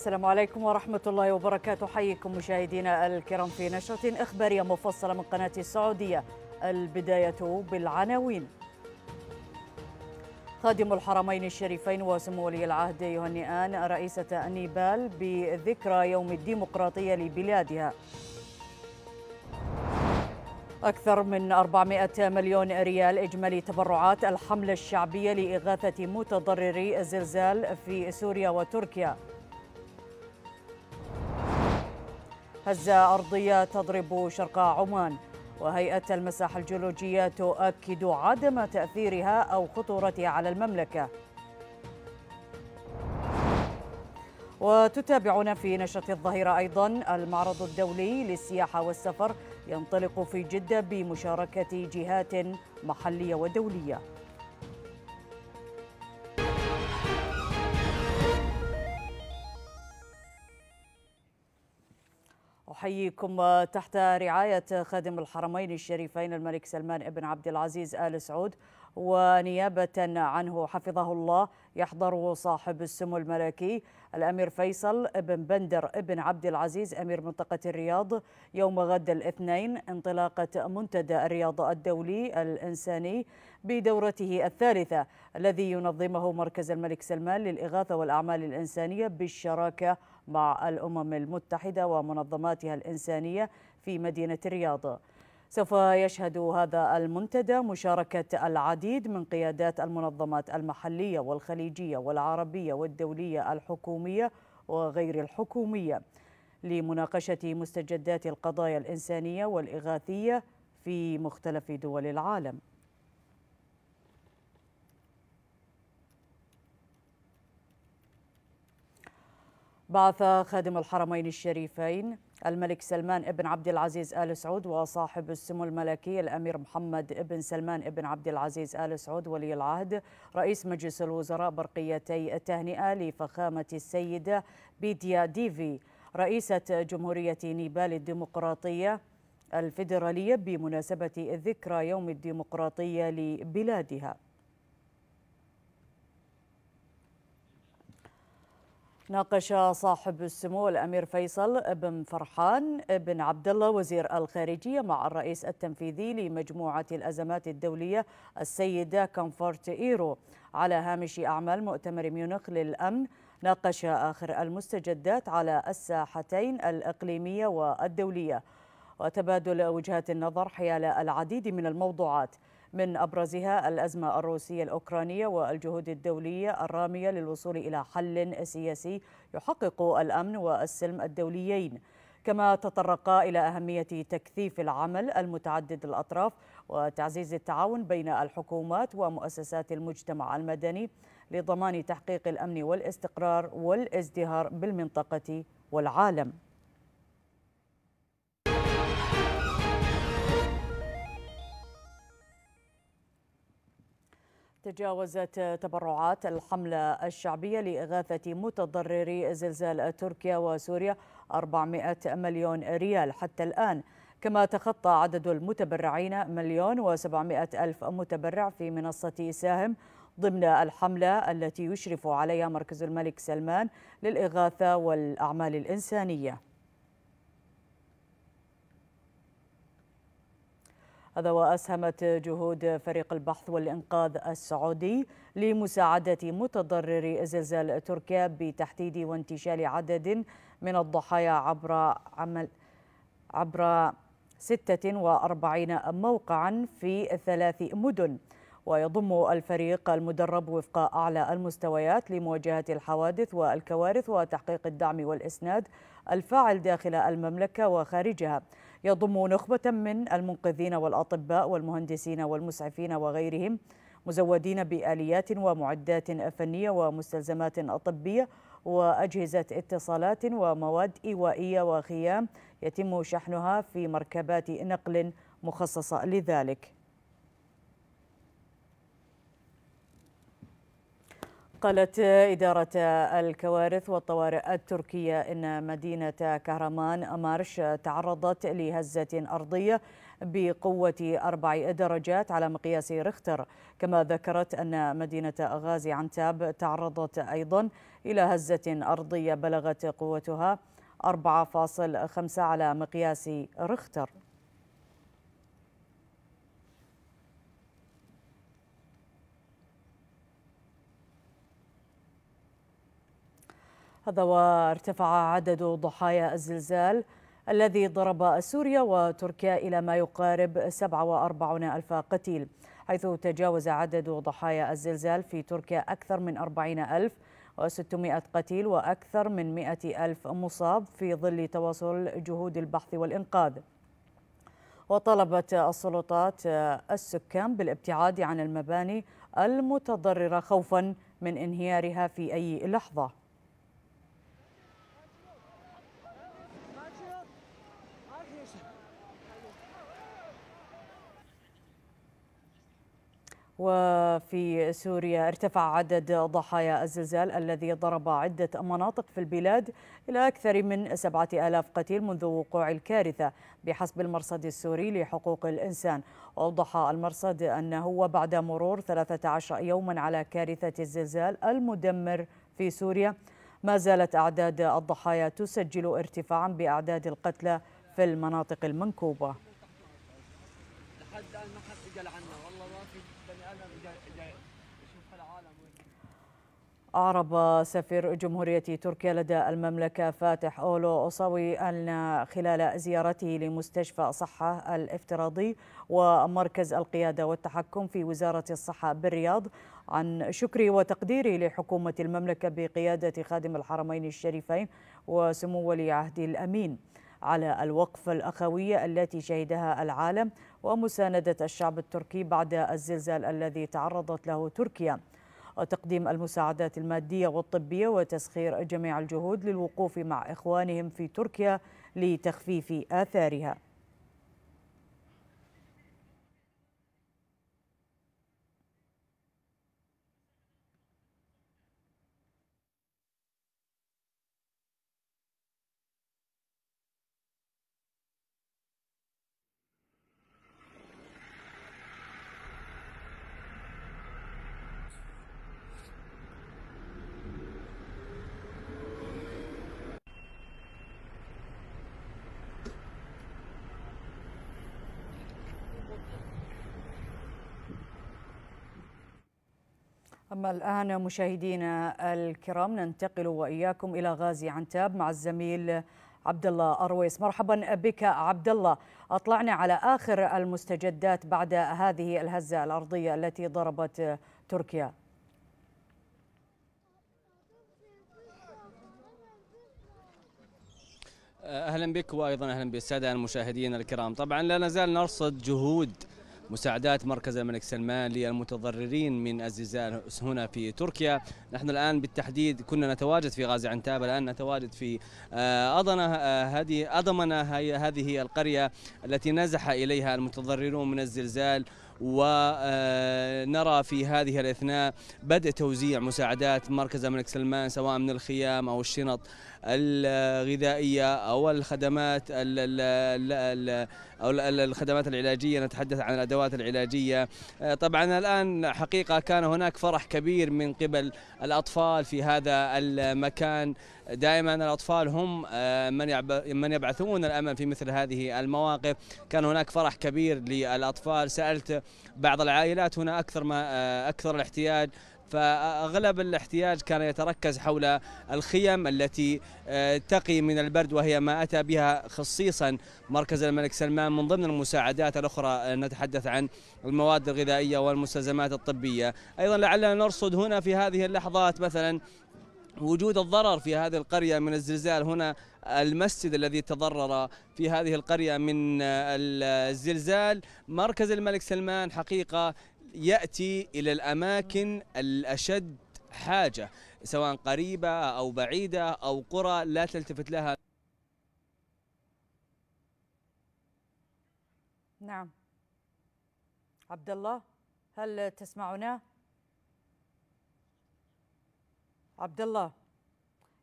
السلام عليكم ورحمة الله وبركاته حيكم مشاهدينا الكرام في نشرة إخبارية مفصلة من قناة السعودية البداية بالعناوين خادم الحرمين الشريفين وسمو ولي العهد يهنئان رئيسة النيبال بذكرى يوم الديمقراطية لبلادها أكثر من 400 مليون ريال إجمالي تبرعات الحملة الشعبية لإغاثة متضرري الزلزال في سوريا وتركيا هزة أرضية تضرب شرق عمان وهيئة المساحة الجيولوجية تؤكد عدم تأثيرها أو خطورتها على المملكة وتتابعنا في نشرة الظهيرة أيضا المعرض الدولي للسياحة والسفر ينطلق في جدة بمشاركة جهات محلية ودولية أحييكم تحت رعاية خادم الحرمين الشريفين الملك سلمان بن عبد العزيز آل سعود ونيابة عنه حفظه الله يحضر صاحب السمو الملكي الأمير فيصل بن بندر بن عبد العزيز أمير منطقة الرياض يوم غد الاثنين انطلاقة منتدى الرياض الدولي الإنساني بدورته الثالثة الذي ينظمه مركز الملك سلمان للإغاثة والأعمال الإنسانية بالشراكة مع الأمم المتحدة ومنظماتها الإنسانية في مدينة الرياض سوف يشهد هذا المنتدى مشاركة العديد من قيادات المنظمات المحلية والخليجية والعربية والدولية الحكومية وغير الحكومية لمناقشة مستجدات القضايا الإنسانية والإغاثية في مختلف دول العالم بعث خادم الحرمين الشريفين الملك سلمان بن عبد العزيز آل سعود وصاحب السمو الملكي الأمير محمد بن سلمان بن عبد العزيز آل سعود ولي العهد رئيس مجلس الوزراء برقيتي التهنئة لفخامة السيدة بيديا ديفي رئيسة جمهورية نيبال الديمقراطية الفيدرالية بمناسبة ذكرى يوم الديمقراطية لبلادها ناقش صاحب السمو الامير فيصل بن فرحان بن عبد الله وزير الخارجيه مع الرئيس التنفيذي لمجموعه الازمات الدوليه السيده كونفورت ايرو على هامش اعمال مؤتمر ميونخ للامن ناقش اخر المستجدات على الساحتين الاقليميه والدوليه وتبادل وجهات النظر حيال العديد من الموضوعات من أبرزها الأزمة الروسية الأوكرانية والجهود الدولية الرامية للوصول إلى حل سياسي يحقق الأمن والسلم الدوليين كما تطرقا إلى أهمية تكثيف العمل المتعدد الأطراف وتعزيز التعاون بين الحكومات ومؤسسات المجتمع المدني لضمان تحقيق الأمن والاستقرار والازدهار بالمنطقة والعالم تجاوزت تبرعات الحملة الشعبية لإغاثة متضرري زلزال تركيا وسوريا 400 مليون ريال حتى الآن كما تخطى عدد المتبرعين مليون وسبعمائة ألف متبرع في منصة ساهم ضمن الحملة التي يشرف عليها مركز الملك سلمان للإغاثة والأعمال الإنسانية هذا وأسهمت جهود فريق البحث والإنقاذ السعودي لمساعدة متضرري زلزال تركيا بتحديد وانتشال عدد من الضحايا عبر عمل عبر 46 موقعا في ثلاث مدن ويضم الفريق المدرب وفق أعلى المستويات لمواجهة الحوادث والكوارث وتحقيق الدعم والإسناد الفاعل داخل المملكة وخارجها يضم نخبة من المنقذين والأطباء والمهندسين والمسعفين وغيرهم مزودين بآليات ومعدات فنية ومستلزمات طبية وأجهزة اتصالات ومواد إيوائية وخيام يتم شحنها في مركبات نقل مخصصة لذلك قالت إدارة الكوارث والطوارئ التركية إن مدينة كهرمان أمارش تعرضت لهزة أرضية بقوة أربع درجات على مقياس ريختر كما ذكرت أن مدينة غازي عنتاب تعرضت أيضا إلى هزة أرضية بلغت قوتها 4.5 على مقياس ريختر هذا وارتفع عدد ضحايا الزلزال الذي ضرب سوريا وتركيا إلى ما يقارب 47 ألف قتيل حيث تجاوز عدد ضحايا الزلزال في تركيا أكثر من 40 ألف و600 قتيل وأكثر من 100 ألف مصاب في ظل تواصل جهود البحث والإنقاذ وطلبت السلطات السكان بالابتعاد عن المباني المتضررة خوفا من انهيارها في أي لحظة وفي سوريا ارتفع عدد ضحايا الزلزال الذي ضرب عدة مناطق في البلاد إلى أكثر من سبعة آلاف قتيل منذ وقوع الكارثة بحسب المرصد السوري لحقوق الإنسان أوضح المرصد أنه بعد مرور 13 يوما على كارثة الزلزال المدمر في سوريا ما زالت أعداد الضحايا تسجل ارتفاعا بأعداد القتلى في المناطق المنكوبة أعرب سفير جمهورية تركيا لدى المملكة فاتح أولو أصاوي أن خلال زيارته لمستشفى صحة الافتراضي ومركز القيادة والتحكم في وزارة الصحة بالرياض عن شكري وتقديري لحكومة المملكة بقيادة خادم الحرمين الشريفين وسمو ولي عهد الأمين على الوقفة الأخوية التي شهدها العالم ومساندة الشعب التركي بعد الزلزال الذي تعرضت له تركيا وتقديم المساعدات المادية والطبية وتسخير جميع الجهود للوقوف مع إخوانهم في تركيا لتخفيف آثارها أما الآن مشاهدينا الكرام ننتقل وإياكم إلى غازي عنتاب مع الزميل عبد الله أرويس مرحبا بك عبد الله أطلعنا على آخر المستجدات بعد هذه الهزة الأرضية التي ضربت تركيا اهلا بك وايضا اهلا بالساده المشاهدين الكرام، طبعا لا نزال نرصد جهود مساعدات مركز الملك سلمان للمتضررين من الزلزال هنا في تركيا نحن الآن بالتحديد كنا نتواجد في غازي عنتاب الآن نتواجد في آه، اضنا آه، هذه أضمنة هذه القرية التي نزح إليها المتضررون من الزلزال ونرى في هذه الأثناء بدء توزيع مساعدات مركز الملك سلمان سواء من الخيام أو الشنط الغذائية أو الخدمات أو الخدمات العلاجية نتحدث عن الأدوات العلاجية طبعا الآن حقيقة كان هناك فرح كبير من قبل الأطفال في هذا المكان دائما الأطفال هم آه، من من يبعثون الأمل في مثل هذه المواقف كان هناك فرح كبير للأطفال سألت بعض العائلات هنا أكثر ما آه، أكثر الاحتياج فأغلب الاحتياج كان يتركز حول الخيم التي آه، تقي من البرد وهي ما أتى بها خصيصا مركز الملك سلمان من ضمن المساعدات الأخرى نتحدث عن المواد الغذائية والمستلزمات الطبية أيضا لعلنا نرصد هنا في هذه اللحظات مثلا وجود الضرر في هذه القرية من الزلزال هنا المسجد الذي تضرر في هذه القرية من الزلزال مركز الملك سلمان حقيقة يأتي إلى الأماكن الأشد حاجة سواء قريبة أو بعيدة أو قرى لا تلتفت لها نعم عبد الله هل تسمعنا؟ عبد الله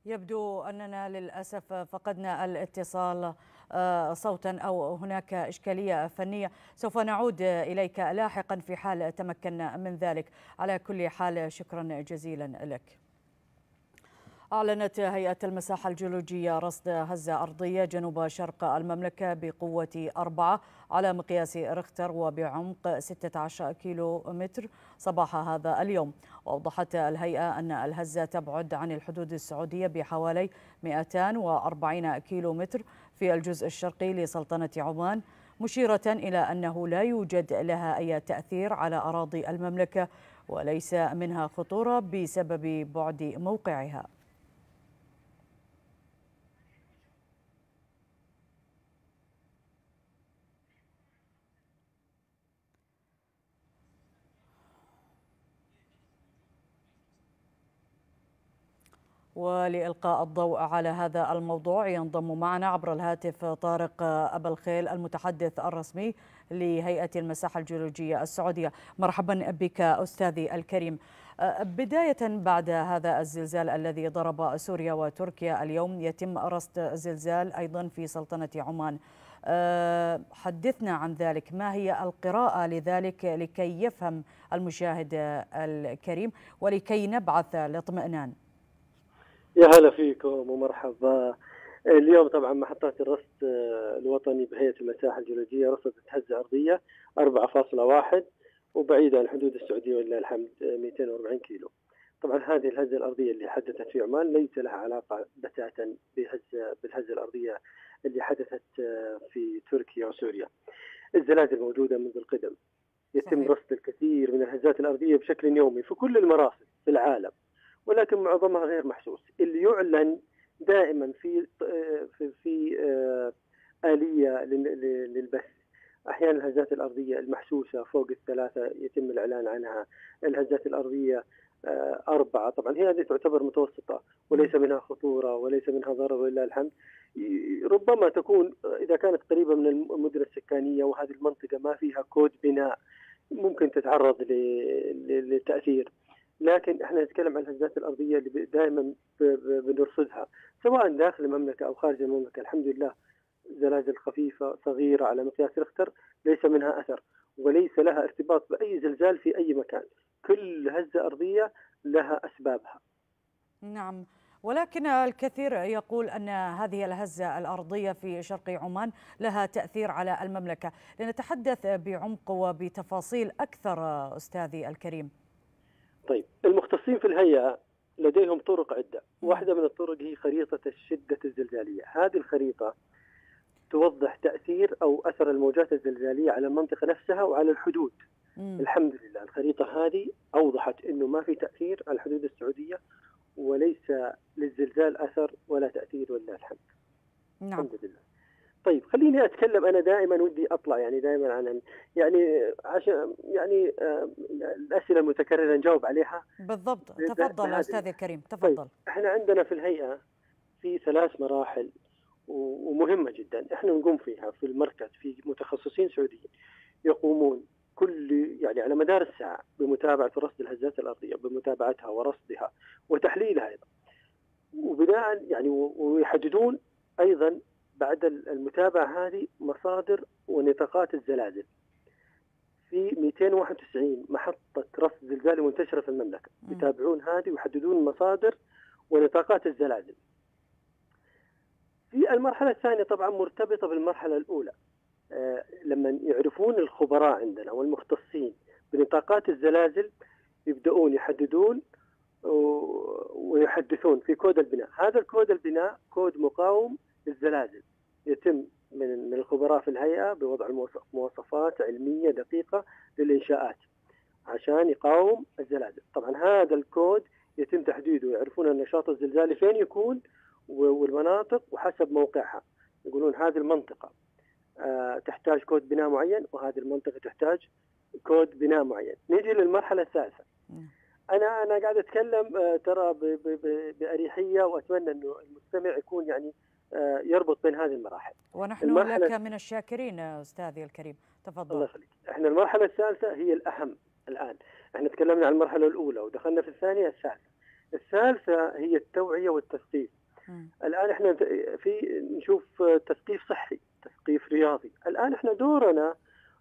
يبدو أننا للأسف فقدنا الاتصال آه، صوتا أو هناك إشكالية فنية سوف نعود إليك لاحقا في حال تمكنا من ذلك على كل حال شكرا جزيلا لك أعلنت هيئة المساحة الجيولوجية رصد هزة أرضية جنوب شرق المملكة بقوة أربعة على مقياس رختر وبعمق 16 كيلو متر صباح هذا اليوم وأوضحت الهيئة أن الهزة تبعد عن الحدود السعودية بحوالي 240 كيلو متر في الجزء الشرقي لسلطنة عمان مشيرة إلى أنه لا يوجد لها أي تأثير على أراضي المملكة وليس منها خطورة بسبب بعد موقعها ولإلقاء الضوء على هذا الموضوع ينضم معنا عبر الهاتف طارق أبو الخيل المتحدث الرسمي لهيئة المساحة الجيولوجية السعودية مرحبا بك أستاذي الكريم بداية بعد هذا الزلزال الذي ضرب سوريا وتركيا اليوم يتم رصد زلزال أيضا في سلطنة عمان أه، حدثنا عن ذلك ما هي القراءة لذلك لكي يفهم المشاهد الكريم ولكي نبعث الاطمئنان يا هلا فيكم ومرحبا اليوم طبعا محطات الرصد آه، الوطني بهيئة المساحة الجيولوجية رصدت هزة أرضية 4.1 وبعيدة عن حدود السعودية ولله الحمد 240 آه، كيلو طبعا هذه الهزة الأرضية اللي حدثت في عمان ليس لها علاقة بتاتا بهزة بالهزة الأرضية اللي حدثت آه، في تركيا وسوريا الزلازل موجودة منذ القدم يتم صحيح. رصد الكثير من الهزات الأرضية بشكل يومي في كل المراصد في العالم ولكن معظمها غير محسوس اللي يعلن دائما في في, في آه، آلية للبث أحيانا الهزات الأرضية المحسوسة فوق الثلاثة يتم الإعلان عنها الهزات الأرضية آه، أربعة طبعا هي هذه تعتبر متوسطة وليس منها خطورة وليس منها ضرر ولله الحمد ربما تكون إذا كانت قريبة من المدن السكانية وهذه المنطقة ما فيها كود بناء ممكن تتعرض للتأثير لكن احنا نتكلم عن الهزات الارضيه اللي دائما بنرصدها سواء داخل المملكه او خارج المملكه الحمد لله زلازل خفيفه صغيره على مقياس رختر ليس منها اثر وليس لها ارتباط باي زلزال في اي مكان كل هزه ارضيه لها اسبابها نعم ولكن الكثير يقول أن هذه الهزة الأرضية في شرق عمان لها تأثير على المملكة لنتحدث بعمق وبتفاصيل أكثر أستاذي الكريم طيب المختصين في الهيئه لديهم طرق عده، واحده من الطرق هي خريطه الشده الزلزاليه، هذه الخريطه توضح تاثير او اثر الموجات الزلزاليه على المنطقه نفسها وعلى الحدود. مم. الحمد لله الخريطه هذه اوضحت انه ما في تاثير على الحدود السعوديه وليس للزلزال اثر ولا تاثير ولله الحمد. نعم. الحمد لله. طيب خليني اتكلم انا دائما ودي اطلع يعني دائما عن يعني عشان يعني الاسئله المتكرره نجاوب عليها بالضبط تفضل استاذ الكريم طيب، تفضل طيب. احنا عندنا في الهيئه في ثلاث مراحل ومهمه جدا احنا نقوم فيها في المركز في متخصصين سعوديين يقومون كل يعني على مدار الساعه بمتابعه رصد الهزات الارضيه بمتابعتها ورصدها وتحليلها ايضا وبناء يعني ويحددون ايضا بعد المتابعة هذه مصادر ونطاقات الزلازل في 291 محطة رصد زلزال منتشرة في المملكة يتابعون هذه ويحددون مصادر ونطاقات الزلازل في المرحلة الثانية طبعا مرتبطة بالمرحلة الأولى آه لما يعرفون الخبراء عندنا والمختصين بنطاقات الزلازل يبدأون يحددون ويحدثون في كود البناء هذا الكود البناء كود مقاوم الزلازل يتم من من الخبراء في الهيئة بوضع مواصفات علمية دقيقة للإنشاءات عشان يقاوم الزلازل طبعا هذا الكود يتم تحديده يعرفون النشاط الزلزالي فين يكون والمناطق وحسب موقعها يقولون هذه المنطقة آه، تحتاج كود بناء معين وهذه المنطقة تحتاج كود بناء معين نيجي للمرحلة الثالثة نعم. أنا أنا قاعد أتكلم آه، ترى بأريحية وأتمنى أنه المستمع يكون يعني آه، يربط بين هذه المراحل ونحن لك من الشاكرين آه، أستاذي الكريم تفضل الله يخليك احنا المرحلة الثالثة هي الأهم الآن احنا تكلمنا عن المرحلة الأولى ودخلنا في الثانية الثالثة الثالثة هي التوعية والتثقيف الآن احنا في نشوف تثقيف صحي تثقيف رياضي الآن احنا دورنا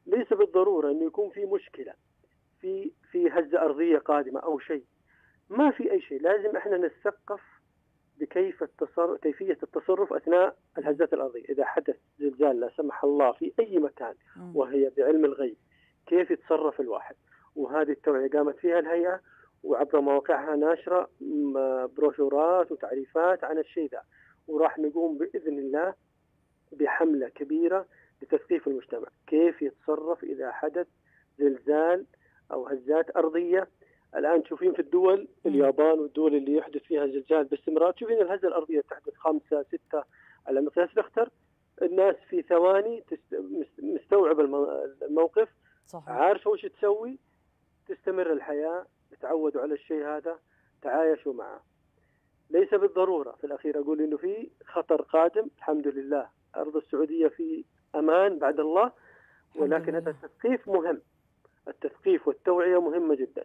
ليس بالضرورة أنه يكون في مشكلة في في هزة أرضية قادمة أو شيء ما في أي شيء لازم احنا نثقف بكيف التصرف كيفيه التصرف اثناء الهزات الارضيه، اذا حدث زلزال لا سمح الله في اي مكان وهي بعلم الغيب كيف يتصرف الواحد؟ وهذه التوعيه قامت فيها الهيئه وعبر مواقعها ناشره بروشورات وتعريفات عن الشيء ذا، وراح نقوم باذن الله بحمله كبيره لتثقيف المجتمع، كيف يتصرف اذا حدث زلزال او هزات ارضيه الان تشوفين في الدول اليابان والدول اللي يحدث فيها زلزال باستمرار تشوفين الهزه الارضيه تحدث خمسه سته على مقياس ريختر الناس في ثواني مستوعب الموقف صحيح. عارفه وش تسوي تستمر الحياه تعودوا على الشيء هذا تعايشوا معه ليس بالضروره في الاخير اقول انه في خطر قادم الحمد لله ارض السعوديه في امان بعد الله ولكن هذا التثقيف مهم التثقيف والتوعيه مهمه جدا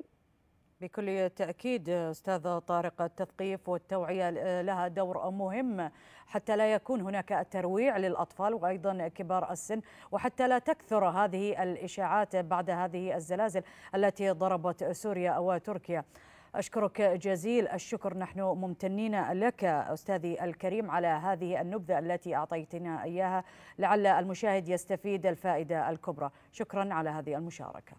بكل تأكيد أستاذ طارق التثقيف والتوعية لها دور مهم حتى لا يكون هناك الترويع للأطفال وأيضا كبار السن وحتى لا تكثر هذه الإشاعات بعد هذه الزلازل التي ضربت سوريا وتركيا أشكرك جزيل الشكر نحن ممتنين لك أستاذي الكريم على هذه النبذة التي أعطيتنا إياها لعل المشاهد يستفيد الفائدة الكبرى شكرا على هذه المشاركة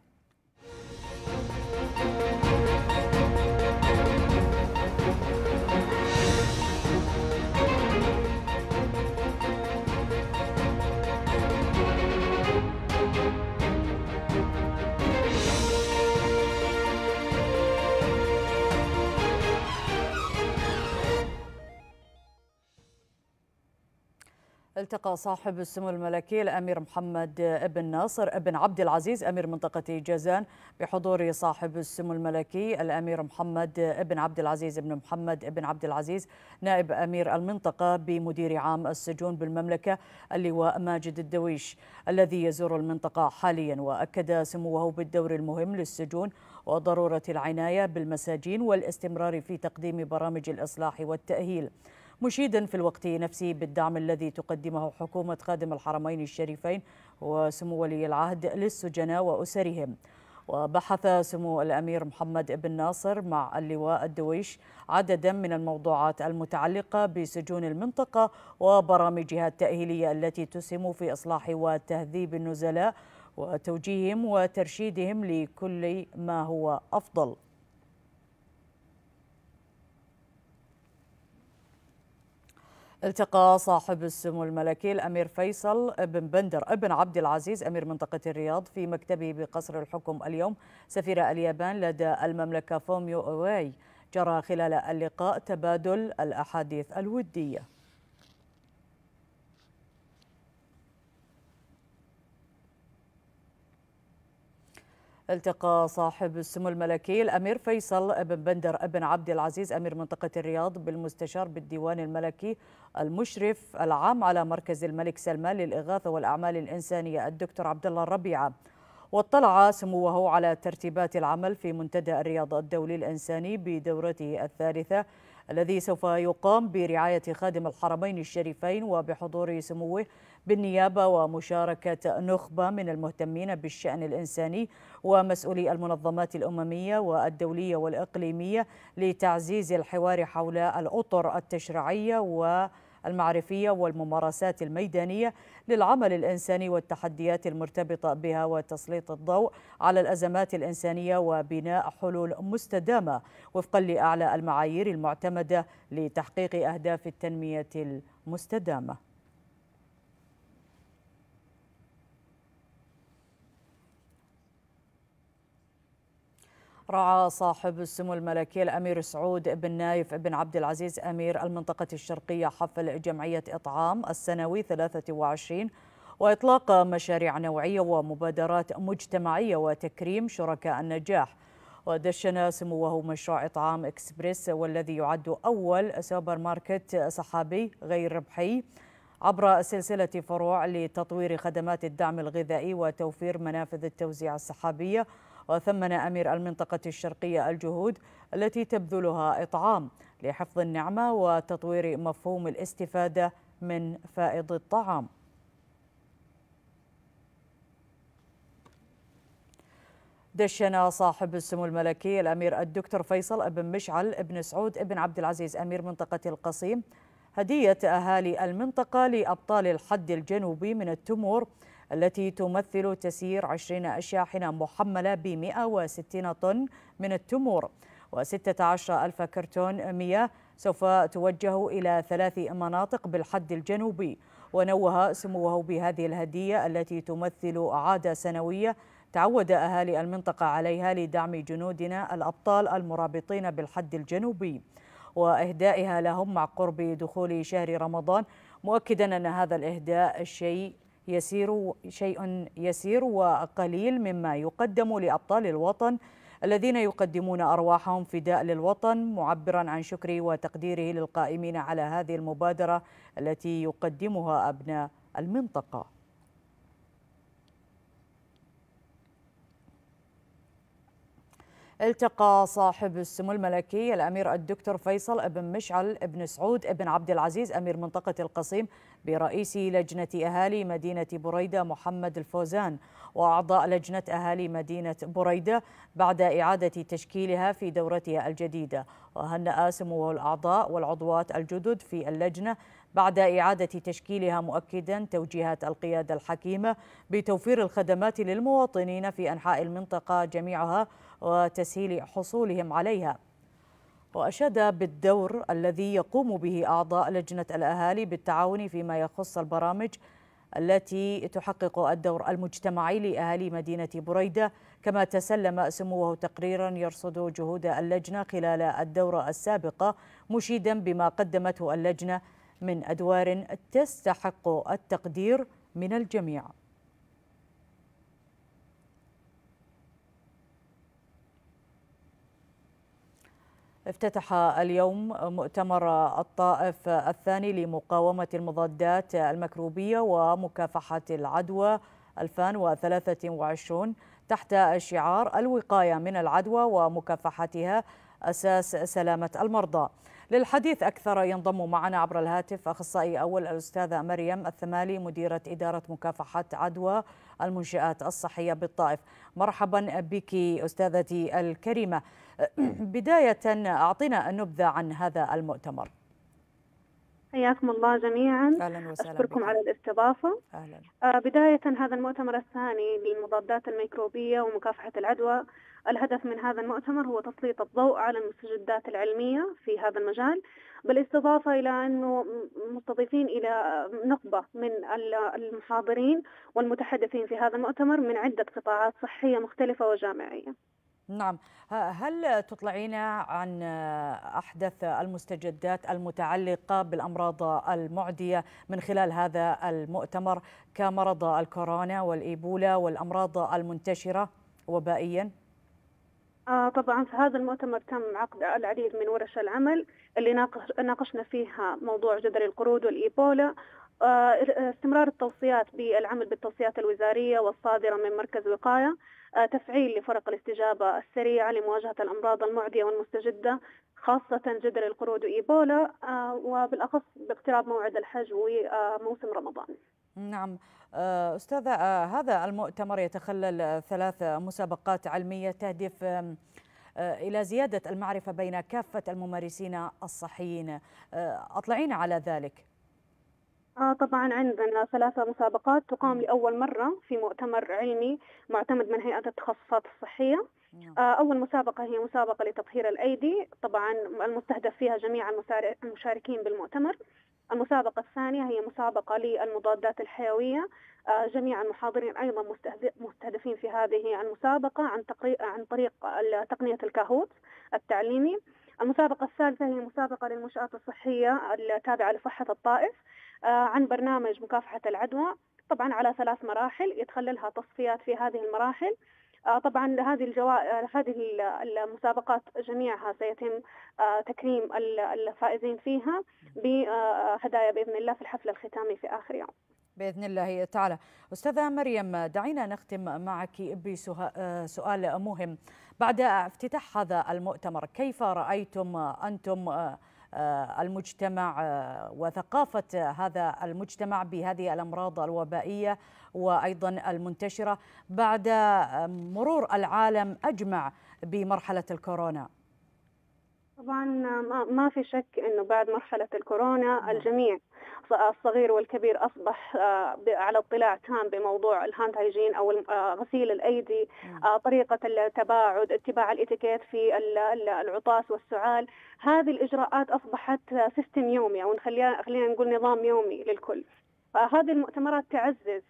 التقى صاحب السمو الملكي الامير محمد بن ناصر بن عبد العزيز امير منطقه جازان بحضور صاحب السمو الملكي الامير محمد بن عبد العزيز بن محمد بن عبد العزيز نائب امير المنطقه بمدير عام السجون بالمملكه اللواء ماجد الدويش الذي يزور المنطقه حاليا واكد سموه بالدور المهم للسجون وضروره العنايه بالمساجين والاستمرار في تقديم برامج الاصلاح والتاهيل مشيدا في الوقت نفسه بالدعم الذي تقدمه حكومة خادم الحرمين الشريفين وسمو ولي العهد للسجناء وأسرهم وبحث سمو الأمير محمد بن ناصر مع اللواء الدويش عددا من الموضوعات المتعلقة بسجون المنطقة وبرامجها التأهيلية التي تسهم في إصلاح وتهذيب النزلاء وتوجيههم وترشيدهم لكل ما هو أفضل التقى صاحب السمو الملكي الأمير فيصل بن بندر ابن عبد العزيز أمير منطقة الرياض في مكتبه بقصر الحكم اليوم سفير اليابان لدى المملكة فوميو اواي جرى خلال اللقاء تبادل الأحاديث الودية التقى صاحب السمو الملكي الامير فيصل بن بندر بن عبد العزيز امير منطقه الرياض بالمستشار بالديوان الملكي المشرف العام على مركز الملك سلمان للاغاثه والاعمال الانسانيه الدكتور عبد الله الربيعه واطلع سموه على ترتيبات العمل في منتدى الرياض الدولي الانساني بدورته الثالثه الذي سوف يقام برعاية خادم الحرمين الشريفين وبحضور سموه بالنيابة ومشاركة نخبة من المهتمين بالشأن الإنساني ومسؤولي المنظمات الأممية والدولية والإقليمية لتعزيز الحوار حول الأطر التشريعية و المعرفية والممارسات الميدانية للعمل الإنساني والتحديات المرتبطة بها وتسليط الضوء على الأزمات الإنسانية وبناء حلول مستدامة وفقا لأعلى المعايير المعتمدة لتحقيق أهداف التنمية المستدامة رعى صاحب السمو الملكي الأمير سعود بن نايف بن عبد العزيز أمير المنطقة الشرقية حفل جمعية إطعام السنوي 23 وإطلاق مشاريع نوعية ومبادرات مجتمعية وتكريم شركاء النجاح ودشن سموه مشروع إطعام إكسبريس والذي يعد أول سوبر ماركت سحابي غير ربحي عبر سلسلة فروع لتطوير خدمات الدعم الغذائي وتوفير منافذ التوزيع السحابية وثمن أمير المنطقة الشرقية الجهود التي تبذلها إطعام لحفظ النعمة وتطوير مفهوم الاستفادة من فائض الطعام دشن صاحب السمو الملكي الأمير الدكتور فيصل بن مشعل بن سعود بن عبد العزيز أمير منطقة القصيم هدية أهالي المنطقة لأبطال الحد الجنوبي من التمور التي تمثل تسيير 20 أشاحنة محملة ب 160 طن من التمور و16 ألف كرتون مياه سوف توجه إلى ثلاث مناطق بالحد الجنوبي ونوه سموه بهذه الهدية التي تمثل عادة سنوية تعود أهالي المنطقة عليها لدعم جنودنا الأبطال المرابطين بالحد الجنوبي وإهدائها لهم مع قرب دخول شهر رمضان مؤكدا أن هذا الإهداء شيء يسير شيء يسير وقليل مما يقدم لأبطال الوطن الذين يقدمون أرواحهم فداء للوطن معبرا عن شكره وتقديره للقائمين على هذه المبادرة التي يقدمها أبناء المنطقة التقى صاحب السمو الملكي الأمير الدكتور فيصل بن مشعل بن سعود بن عبد العزيز أمير منطقة القصيم برئيس لجنة أهالي مدينة بريدة محمد الفوزان وأعضاء لجنة أهالي مدينة بريدة بعد إعادة تشكيلها في دورتها الجديدة وهنأ سمو الأعضاء والعضوات الجدد في اللجنة بعد إعادة تشكيلها مؤكدا توجيهات القيادة الحكيمة بتوفير الخدمات للمواطنين في أنحاء المنطقة جميعها وتسهيل حصولهم عليها وأشاد بالدور الذي يقوم به أعضاء لجنة الأهالي بالتعاون فيما يخص البرامج التي تحقق الدور المجتمعي لأهالي مدينة بريدة كما تسلم سموه تقريرا يرصد جهود اللجنة خلال الدورة السابقة مشيدا بما قدمته اللجنة من أدوار تستحق التقدير من الجميع افتتح اليوم مؤتمر الطائف الثاني لمقاومة المضادات المكروبية ومكافحة العدوى 2023 تحت شعار الوقاية من العدوى ومكافحتها أساس سلامة المرضى للحديث أكثر ينضم معنا عبر الهاتف أخصائي أول الأستاذة مريم الثمالي مديرة إدارة مكافحة عدوى المنشآت الصحية بالطائف مرحبا بك أستاذتي الكريمة بداية أعطينا النبذة عن هذا المؤتمر حياكم الله جميعا اهلا وسهلا اشكركم بك. على الاستضافه اهلا آه، بدايه هذا المؤتمر الثاني للمضادات الميكروبيه ومكافحه العدوى الهدف من هذا المؤتمر هو تسليط الضوء على المستجدات العلمية في هذا المجال بالاستضافة إلى أنه مستضيفين إلى نقبة من المحاضرين والمتحدثين في هذا المؤتمر من عدة قطاعات صحية مختلفة وجامعية نعم هل تطلعينا عن أحدث المستجدات المتعلقة بالأمراض المعدية من خلال هذا المؤتمر كمرض الكورونا والإيبولا والأمراض المنتشرة وبائياً؟ آه طبعا في هذا المؤتمر تم عقد العديد من ورش العمل اللي ناقشنا فيها موضوع جدري القرود والإيبولا آه استمرار التوصيات بالعمل بالتوصيات الوزارية والصادرة من مركز وقاية آه تفعيل لفرق الاستجابة السريعة لمواجهة الأمراض المعدية والمستجدة خاصة جدري القرود وإيبولا آه، وبالأخص باقتراب موعد الحج وموسم رمضان نعم آه، أستاذة آه، هذا المؤتمر يتخلل ثلاث مسابقات علمية تهدف آه، إلى زيادة المعرفة بين كافة الممارسين الصحيين اطلعينا على ذلك آه طبعا عندنا ثلاثة مسابقات تقام لأول مرة في مؤتمر علمي معتمد من هيئة التخصصات الصحية نعم. آه أول مسابقة هي مسابقة لتطهير الأيدي طبعا المستهدف فيها جميع المشاركين بالمؤتمر المسابقة الثانية هي مسابقة للمضادات الحيوية آه، جميع المحاضرين أيضا مستهدفين في هذه المسابقة عن, عن طريق تقنية الكاهوت التعليمي المسابقة الثالثة هي مسابقة للمنشآت الصحية التابعة لصحة الطائف آه، عن برنامج مكافحة العدوى طبعا على ثلاث مراحل يتخللها تصفيات في هذه المراحل آه، طبعا هذه الجوا... هذه المسابقات جميعها سيتم آه، تكريم الفائزين فيها بهدايا باذن الله في الحفل الختامي في اخر يوم. باذن الله تعالى. استاذه مريم دعينا نختم معك بسؤال آه، مهم. بعد افتتاح هذا المؤتمر كيف رايتم انتم المجتمع وثقافه هذا المجتمع بهذه الامراض الوبائيه وأيضا المنتشرة بعد مرور العالم أجمع بمرحلة الكورونا طبعا ما في شك انه بعد مرحله الكورونا نعم. الجميع الصغير والكبير اصبح آه، على اطلاع تام بموضوع الهاند هايجين او آه، غسيل الايدي نعم. آه، طريقه التباعد اتباع الاتيكيت في العطاس والسعال هذه الاجراءات اصبحت سيستم يومي او خلينا نقول نظام يومي للكل فهذه المؤتمرات تعزز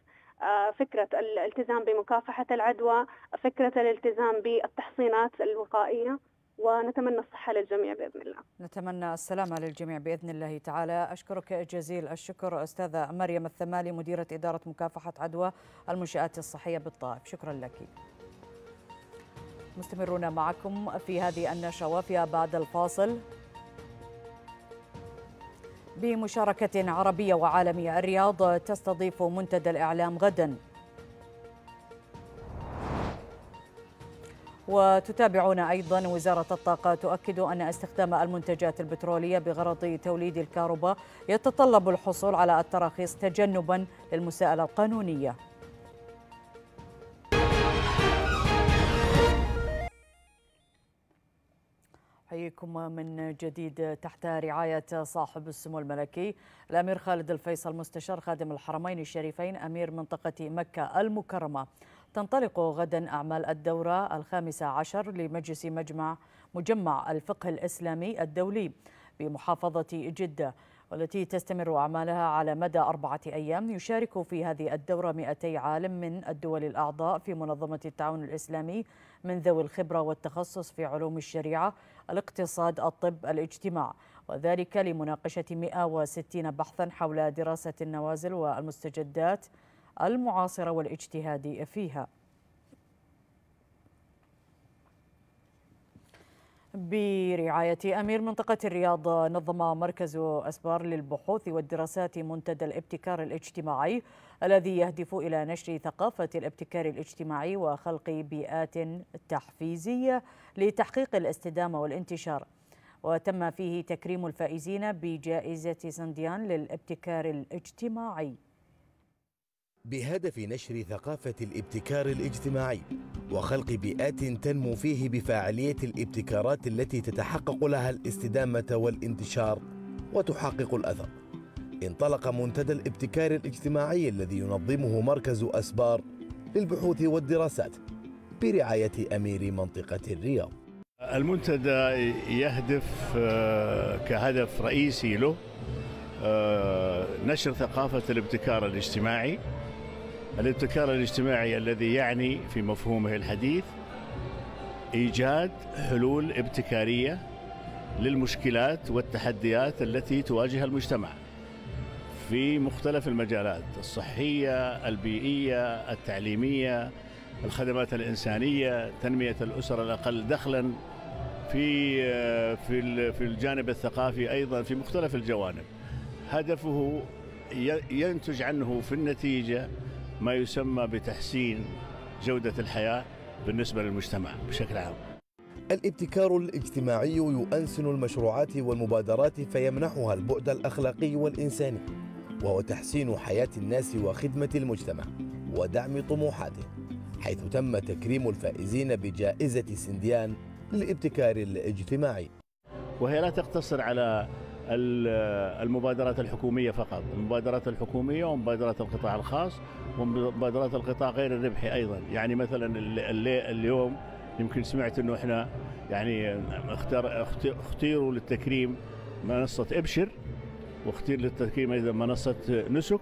آه، فكرة الالتزام بمكافحة العدوى فكرة الالتزام بالتحصينات الوقائية ونتمنى الصحة للجميع بإذن الله نتمنى السلامة للجميع بإذن الله تعالى أشكرك جزيل الشكر أستاذة مريم الثمالي مديرة إدارة مكافحة عدوى المنشآت الصحية بالطائف شكرا لك مستمرون معكم في هذه النشوة بعد الفاصل بمشاركة عربية وعالمية الرياض تستضيف منتدى الإعلام غدا وتتابعون أيضا وزارة الطاقة تؤكد أن استخدام المنتجات البترولية بغرض توليد الكهرباء يتطلب الحصول على التراخيص تجنبا للمساءلة القانونية حييكم من جديد تحت رعاية صاحب السمو الملكي الأمير خالد الفيصل مستشار خادم الحرمين الشريفين أمير منطقة مكة المكرمة تنطلق غدا أعمال الدورة الخامسة عشر لمجلس مجمع مجمع الفقه الإسلامي الدولي بمحافظة جدة والتي تستمر أعمالها على مدى أربعة أيام يشارك في هذه الدورة 200 عالم من الدول الأعضاء في منظمة التعاون الإسلامي من ذوي الخبرة والتخصص في علوم الشريعة الاقتصاد الطب الاجتماع وذلك لمناقشة 160 بحثا حول دراسة النوازل والمستجدات المعاصرة والاجتهاد فيها برعاية أمير منطقة الرياض نظم مركز أسبار للبحوث والدراسات منتدى الابتكار الاجتماعي الذي يهدف إلى نشر ثقافة الابتكار الاجتماعي وخلق بيئات تحفيزية لتحقيق الاستدامة والانتشار وتم فيه تكريم الفائزين بجائزة سانديان للابتكار الاجتماعي بهدف نشر ثقافة الابتكار الاجتماعي وخلق بيئات تنمو فيه بفاعلية الابتكارات التي تتحقق لها الاستدامة والانتشار وتحقق الأثر انطلق منتدى الابتكار الاجتماعي الذي ينظمه مركز أسبار للبحوث والدراسات برعاية أمير منطقة الرياض المنتدى يهدف آه، كهدف رئيسي له آه، نشر ثقافة الابتكار الاجتماعي الابتكار الاجتماعي الذي يعني في مفهومه الحديث ايجاد حلول ابتكاريه للمشكلات والتحديات التي تواجه المجتمع في مختلف المجالات الصحيه البيئيه التعليميه الخدمات الإنسانية تنمية الأسر الأقل دخلا في في في الجانب الثقافي أيضا في مختلف الجوانب هدفه ينتج عنه في النتيجة ما يسمى بتحسين جودة الحياة بالنسبة للمجتمع بشكل عام الابتكار الاجتماعي يؤنسن المشروعات والمبادرات فيمنحها البعد الأخلاقي والإنساني وهو تحسين حياة الناس وخدمة المجتمع ودعم طموحاته حيث تم تكريم الفائزين بجائزة سنديان للابتكار الاجتماعي وهي لا تقتصر على المبادرات الحكومية فقط المبادرات الحكومية ومبادرات القطاع الخاص ومبادرات القطاع غير الربحي أيضا يعني مثلا اليوم يمكن سمعت أنه إحنا يعني اختار اختيروا للتكريم منصة ابشر واختير للتكريم أيضا منصة نسك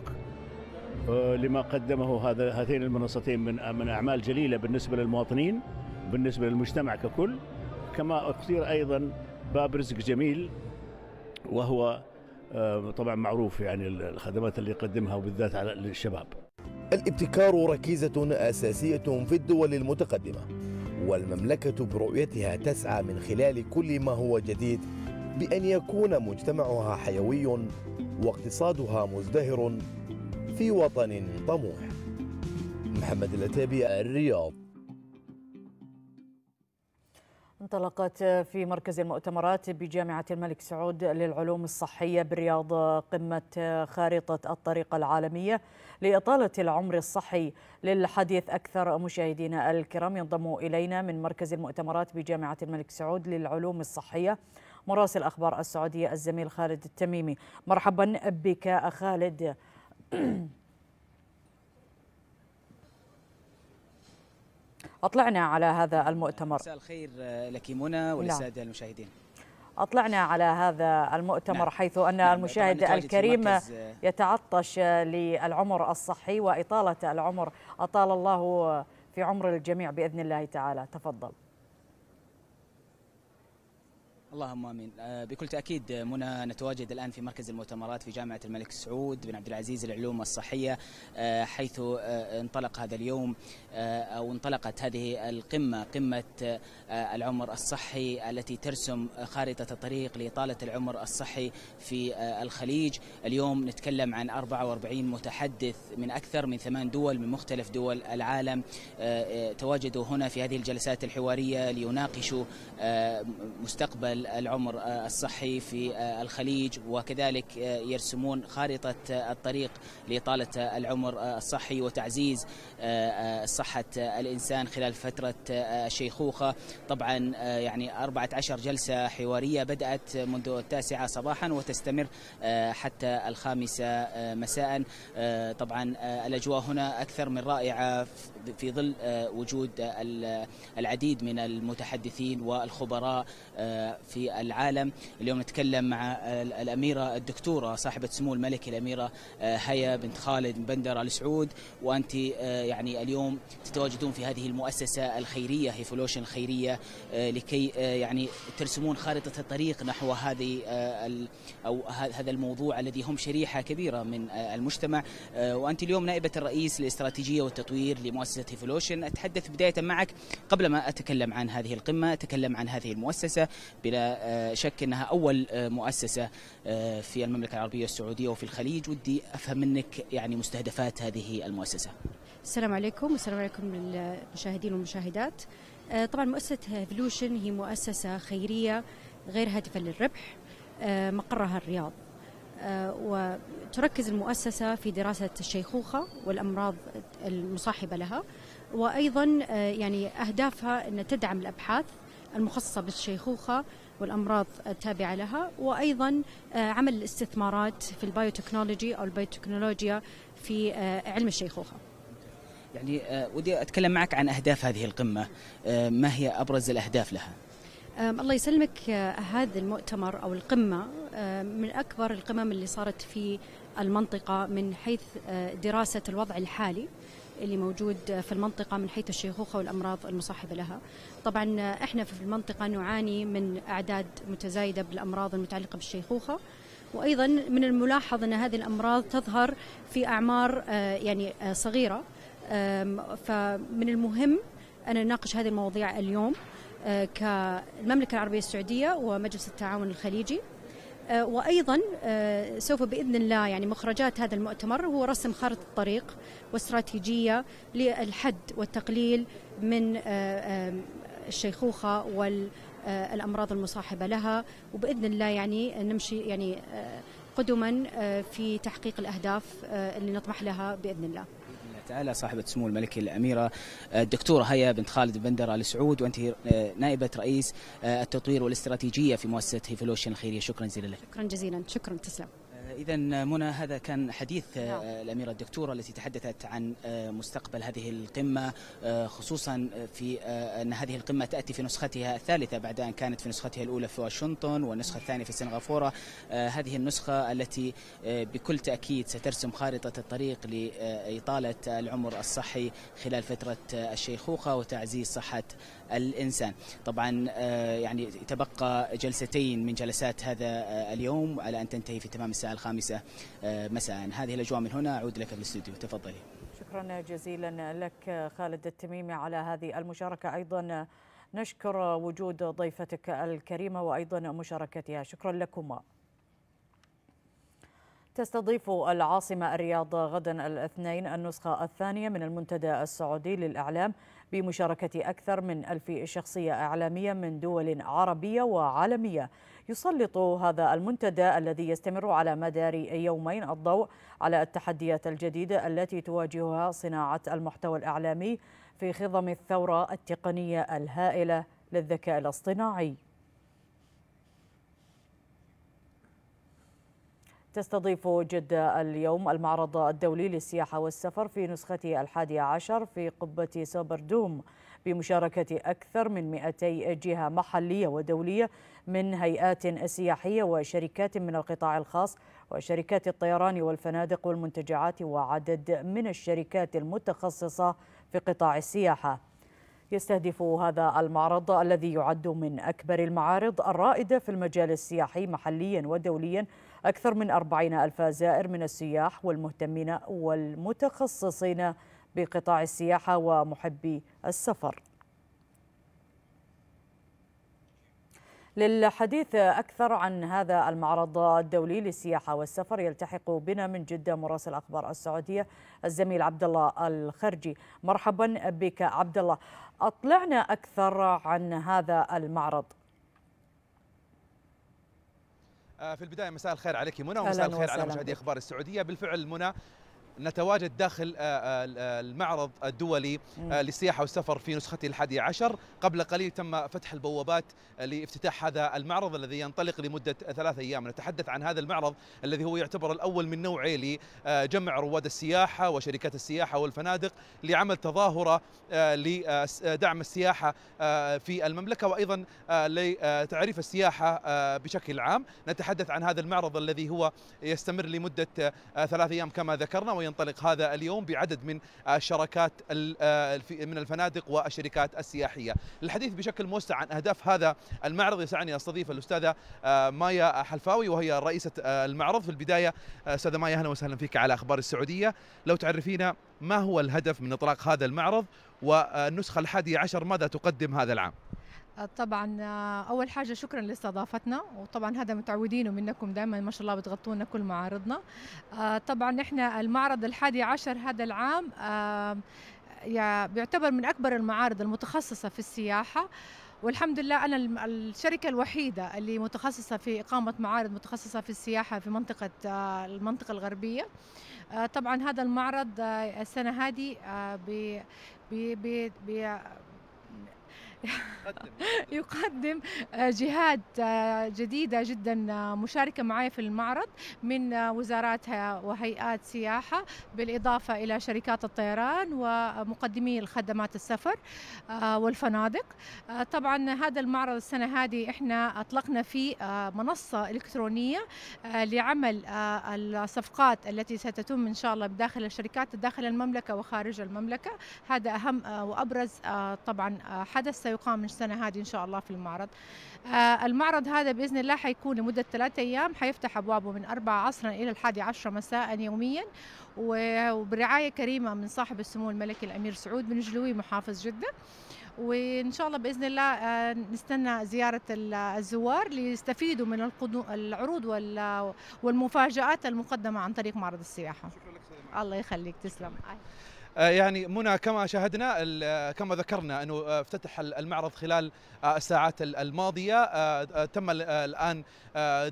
آه، لما قدمه هذا هاتين المنصتين من من اعمال جليله بالنسبه للمواطنين بالنسبه للمجتمع ككل كما اثير ايضا باب رزق جميل وهو آه، طبعا معروف يعني الخدمات اللي يقدمها وبالذات على للشباب الابتكار ركيزة أساسية في الدول المتقدمة والمملكة برؤيتها تسعى من خلال كل ما هو جديد بأن يكون مجتمعها حيوي واقتصادها مزدهر في وطن طموح محمد العتيبي الرياض انطلقت في مركز المؤتمرات بجامعة الملك سعود للعلوم الصحية بالرياض قمة خارطة الطريق العالمية لإطالة العمر الصحي للحديث أكثر مشاهدينا الكرام ينضم إلينا من مركز المؤتمرات بجامعة الملك سعود للعلوم الصحية مراسل أخبار السعودية الزميل خالد التميمي مرحبا بك خالد أطلعنا على هذا المؤتمر مساء الخير آه، لك منى نعم. وللسادة المشاهدين أطلعنا على هذا المؤتمر نعم. حيث أن نعم. المشاهد الكريم آه، يتعطش للعمر الصحي وإطالة العمر أطال الله في عمر الجميع بإذن الله تعالى تفضل اللهم امين آه، بكل تاكيد آه، منى نتواجد الان في مركز المؤتمرات في جامعه الملك سعود بن عبد العزيز للعلوم الصحيه آه، حيث انطلق هذا اليوم او انطلقت هذه القمه قمه العمر الصحي التي ترسم خارطه الطريق لاطاله العمر الصحي في الخليج اليوم نتكلم عن 44 متحدث من اكثر من ثمان دول من مختلف دول العالم تواجدوا هنا في هذه الجلسات الحواريه ليناقشوا مستقبل العمر آه، الصحي في آه، الخليج وكذلك آه، يرسمون خارطة الطريق لإطالة العمر الصحي وتعزيز صحة الإنسان خلال فترة الشيخوخة طبعا يعني 14 جلسة حوارية بدأت منذ التاسعة صباحا وتستمر حتى الخامسة مساء طبعا الأجواء هنا أكثر من رائعة في ظل وجود العديد من المتحدثين والخبراء في العالم اليوم نتكلم مع الأميرة الدكتورة صاحبة سمو الملك الأميرة آه، هيا بنت خالد بندر آل سعود وأنت آه، يعني اليوم تتواجدون في هذه المؤسسة الخيرية هيفولوشن الخيرية آه، لكي يعني ترسمون خارطة الطريق نحو هذه أو هذا الموضوع الذي هم شريحة كبيرة من المجتمع وأنت اليوم نائبة الرئيس الاستراتيجية والتطوير لمؤسسة هيفولوشن أتحدث بداية معك قبل ما أتكلم عن هذه القمة أتكلم عن هذه المؤسسة بلا آه، شك انها اول آه، مؤسسه آه، في المملكه العربيه السعوديه وفي الخليج ودي افهم منك يعني مستهدفات هذه المؤسسه. السلام عليكم والسلام عليكم للمشاهدين والمشاهدات. طبعا مؤسسه ايفولوشن هي مؤسسه خيريه غير هادفه للربح مقرها الرياض. وتركز المؤسسة في دراسة الشيخوخة والأمراض المصاحبة لها وأيضا يعني أهدافها أن تدعم الأبحاث المخصصة بالشيخوخة والأمراض التابعة لها وأيضا آه، عمل الاستثمارات في البايوتكنولوجي أو البايوتكنولوجيا في آه، علم الشيخوخة يعني آه، ودي أتكلم معك عن أهداف هذه القمة ما هي أبرز الأهداف لها؟ الله يسلمك هذا المؤتمر أو القمة من أكبر القمم اللي صارت في المنطقة من حيث دراسة الوضع الحالي اللي موجود في المنطقة من حيث الشيخوخة والأمراض المصاحبة لها طبعا إحنا في المنطقة نعاني من أعداد متزايدة بالأمراض المتعلقة بالشيخوخة وأيضا من الملاحظ أن هذه الأمراض تظهر في أعمار آه، يعني آه، صغيرة فمن المهم أن نناقش هذه المواضيع اليوم آه، كالمملكة العربية السعودية ومجلس التعاون الخليجي آه، وايضا آه، سوف باذن الله يعني مخرجات هذا المؤتمر هو رسم خارطه الطريق واستراتيجيه للحد والتقليل من آه، الشيخوخه والامراض المصاحبه لها وباذن الله يعني نمشي يعني قدما في تحقيق الاهداف اللي نطمح لها باذن الله تعالى صاحبة سمو الملكة الأميرة آه، الدكتورة هيا بنت خالد بندر آل سعود وأنت آه، نائبة رئيس آه، التطوير والاستراتيجية في مؤسسة هيفلوشن الخيرية شكرا جزيلا لك شكرا جزيلا شكرا تسلم إذا منى هذا كان حديث آه، نعم. الأميرة الدكتورة التي تحدثت عن آه، مستقبل هذه القمة آه، خصوصا في أن هذه القمة تأتي في نسختها الثالثة بعد أن كانت في نسختها الأولى في واشنطن والنسخة الثانية في سنغافورة هذه النسخة التي بكل تأكيد سترسم خارطة الطريق لإطالة العمر الصحي خلال فترة الشيخوخة وتعزيز صحة الإنسان طبعا آه، يعني تبقى جلستين من جلسات هذا آه، اليوم على أن تنتهي في تمام الساعة الخامسة آه، مساء هذه الأجواء من هنا أعود لك الاستوديو تفضلي شكرا جزيلا لك خالد التميمي على هذه المشاركة أيضا نشكر وجود ضيفتك الكريمة وأيضا مشاركتها شكرا لكما تستضيف العاصمة الرياض غدا الاثنين النسخة الثانية من المنتدى السعودي للإعلام بمشاركة أكثر من ألف شخصية إعلامية من دول عربية وعالمية يسلط هذا المنتدى الذي يستمر على مدار يومين الضوء على التحديات الجديدة التي تواجهها صناعة المحتوى الإعلامي في خضم الثورة التقنية الهائلة للذكاء الاصطناعي تستضيف جدة اليوم المعرض الدولي للسياحة والسفر في نسخته الحادية عشر في قبة سوبردوم بمشاركة أكثر من 200 جهة محلية ودولية من هيئات سياحية وشركات من القطاع الخاص وشركات الطيران والفنادق والمنتجعات وعدد من الشركات المتخصصة في قطاع السياحة يستهدف هذا المعرض الذي يعد من أكبر المعارض الرائدة في المجال السياحي محليا ودوليا أكثر من أربعين ألف زائر من السياح والمهتمين والمتخصصين بقطاع السياحة ومحبي السفر للحديث أكثر عن هذا المعرض الدولي للسياحة والسفر يلتحق بنا من جدة مراسل أخبار السعودية الزميل عبد الله الخرجي مرحبا بك عبد الله أطلعنا أكثر عن هذا المعرض آه، في البدايه مساء الخير عليك منى ومساء الخير على مشاهدي اخبار السعوديه بالفعل منى نتواجد داخل آه، آه، المعرض الدولي للسياحة آه، والسفر في نسخته الحادية عشر قبل قليل تم فتح البوابات لافتتاح هذا المعرض الذي ينطلق لمدة ثلاثة أيام نتحدث عن هذا المعرض الذي هو يعتبر الأول من نوعه لجمع رواد السياحة وشركات السياحة والفنادق لعمل تظاهرة لدعم السياحة في المملكة وأيضا لتعريف السياحة بشكل عام نتحدث عن هذا المعرض الذي هو يستمر لمدة ثلاثة أيام كما ذكرنا ينطلق هذا اليوم بعدد من شراكات آه، من الفنادق والشركات السياحية الحديث بشكل موسع عن أهداف هذا المعرض يسعني أستضيف الأستاذة آه، مايا حلفاوي وهي رئيسة آه، المعرض في البداية أستاذة مايا أهلا وسهلا فيك على أخبار السعودية لو تعرفينا ما هو الهدف من إطلاق هذا المعرض والنسخة الحادية عشر ماذا تقدم هذا العام؟ طبعا آه، اول حاجه شكرا لاستضافتنا وطبعا هذا متعودينه منكم دائما ما شاء الله بتغطونا كل معارضنا آه، طبعا نحن المعرض الحادي عشر هذا العام آه، بيعتبر من اكبر المعارض المتخصصه في السياحه والحمد لله انا الشركه الوحيده اللي متخصصه في اقامه معارض متخصصه في السياحه في منطقه المنطقه الغربيه طبعا هذا المعرض السنه هذه يقدم آه، جهات آه، جديدة جدا آه، مشاركة معي في المعرض من وزاراتها وهيئات سياحة بالإضافة إلى شركات الطيران ومقدمي الخدمات السفر والفنادق طبعا هذا المعرض السنة هذه إحنا أطلقنا فيه منصة إلكترونية لعمل الصفقات التي ستتم إن شاء الله بداخل الشركات داخل المملكة وخارج المملكة هذا أهم وأبرز طبعا حدث سيقام السنة هذه إن شاء الله في المعرض آه، المعرض هذا بإذن الله حيكون لمدة ثلاثة أيام حيفتح أبوابه من أربعة عصرا إلى الحادي عشر مساء يوميا وبرعاية كريمة من صاحب السمو الملكي الأمير سعود بن جلوي محافظ جدة وان شاء الله باذن الله آه، نستنى زياره الزوار ليستفيدوا من العروض والمفاجات المقدمه عن طريق معرض السياحه شكرا لك الله يخليك تسلم آه. آه، يعني منى كما شاهدنا آه، كما ذكرنا انه آه، افتتح المعرض خلال الساعات الماضيه تم الان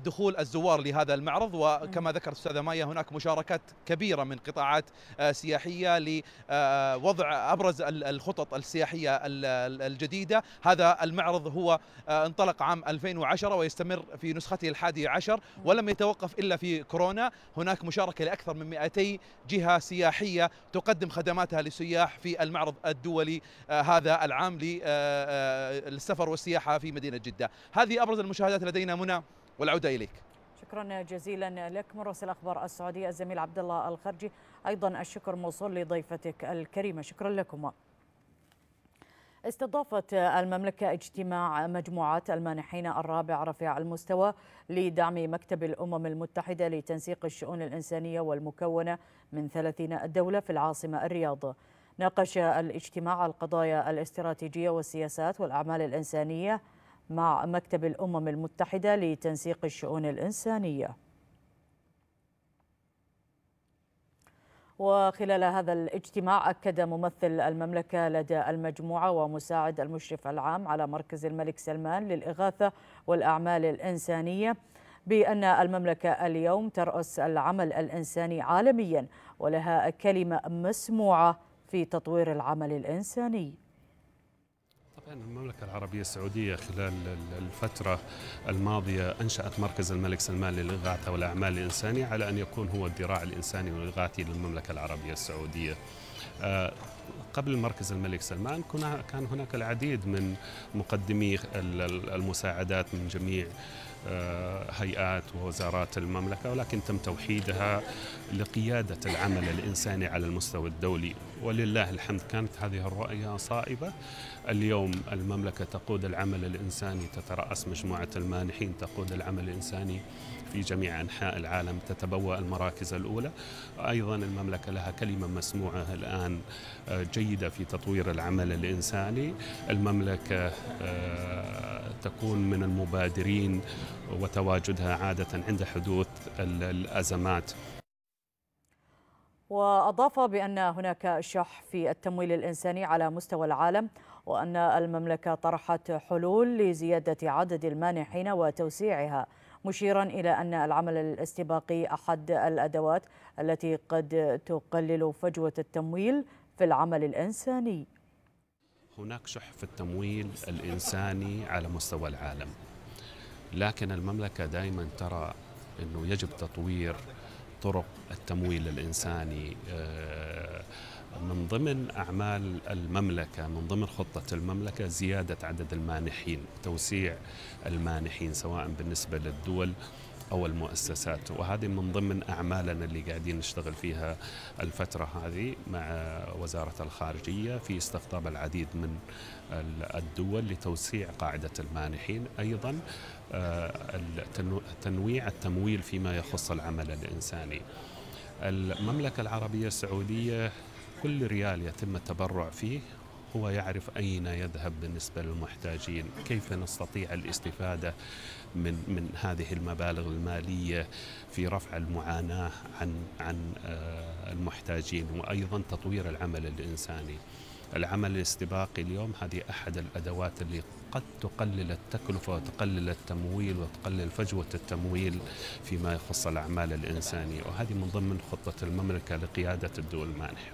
دخول الزوار لهذا المعرض وكما ذكرت استاذه مايا هناك مشاركات كبيره من قطاعات سياحيه لوضع ابرز الخطط السياحيه الجديده هذا المعرض هو انطلق عام 2010 ويستمر في نسخته الحادية عشر ولم يتوقف الا في كورونا هناك مشاركه لاكثر من 200 جهه سياحيه تقدم خدمات خدماتها للسياح في المعرض الدولي آه، هذا العام آه، آه، للسفر والسياحة في مدينة جدة هذه أبرز المشاهدات لدينا منى والعودة إليك شكرا جزيلا لك مراسل اخبار السعوديه الزميل عبد الله الخرجي ايضا الشكر موصول لضيفتك الكريمه شكرا لكما استضافت المملكة اجتماع مجموعات المانحين الرابع رفيع المستوى لدعم مكتب الأمم المتحدة لتنسيق الشؤون الإنسانية والمكونة من 30 دولة في العاصمة الرياض ناقش الاجتماع القضايا الاستراتيجية والسياسات والأعمال الإنسانية مع مكتب الأمم المتحدة لتنسيق الشؤون الإنسانية وخلال هذا الاجتماع أكد ممثل المملكة لدى المجموعة ومساعد المشرف العام على مركز الملك سلمان للإغاثة والأعمال الإنسانية بأن المملكة اليوم ترأس العمل الإنساني عالميا ولها كلمة مسموعة في تطوير العمل الإنساني المملكة العربية السعودية خلال الفترة الماضية أنشأت مركز الملك سلمان للإغاثة والأعمال الإنسانية على أن يكون هو الذراع الإنساني والإغاثي للمملكة العربية السعودية آه، قبل مركز الملك سلمان كنا كان هناك العديد من مقدمي المساعدات من جميع آه، هيئات ووزارات المملكة ولكن تم توحيدها لقيادة العمل الإنساني على المستوى الدولي ولله الحمد كانت هذه الرؤية صائبة اليوم المملكة تقود العمل الإنساني تترأس مجموعة المانحين تقود العمل الإنساني في جميع أنحاء العالم تتبوأ المراكز الأولى أيضا المملكة لها كلمة مسموعة الآن آه، جيدة في تطوير العمل الإنساني المملكة آه، تكون من المبادرين وتواجدها عادة عند حدوث الأزمات وأضاف بأن هناك شح في التمويل الإنساني على مستوى العالم وأن المملكة طرحت حلول لزيادة عدد المانحين وتوسيعها مشيرا إلى أن العمل الاستباقي أحد الأدوات التي قد تقلل فجوة التمويل في العمل الإنساني هناك شح في التمويل الإنساني على مستوى العالم لكن المملكة دائما ترى أنه يجب تطوير طرق التمويل الإنساني آه، من ضمن أعمال المملكة من ضمن خطة المملكة زيادة عدد المانحين توسيع المانحين سواء بالنسبة للدول أو المؤسسات وهذه من ضمن أعمالنا اللي قاعدين نشتغل فيها الفترة هذه مع وزارة الخارجية في استقطاب العديد من الدول لتوسيع قاعدة المانحين أيضا آه، تنويع التمويل فيما يخص العمل الإنساني المملكة العربية السعودية كل ريال يتم التبرع فيه هو يعرف أين يذهب بالنسبة للمحتاجين كيف نستطيع الاستفادة من, من هذه المبالغ المالية في رفع المعاناة عن, عن آه، المحتاجين وأيضا تطوير العمل الإنساني العمل الاستباقي اليوم هذه أحد الأدوات اللي قد تقلل التكلفة وتقلل التمويل وتقلل فجوة التمويل فيما يخص الأعمال الإنسانية وهذه من ضمن خطة المملكة لقيادة الدول المانحة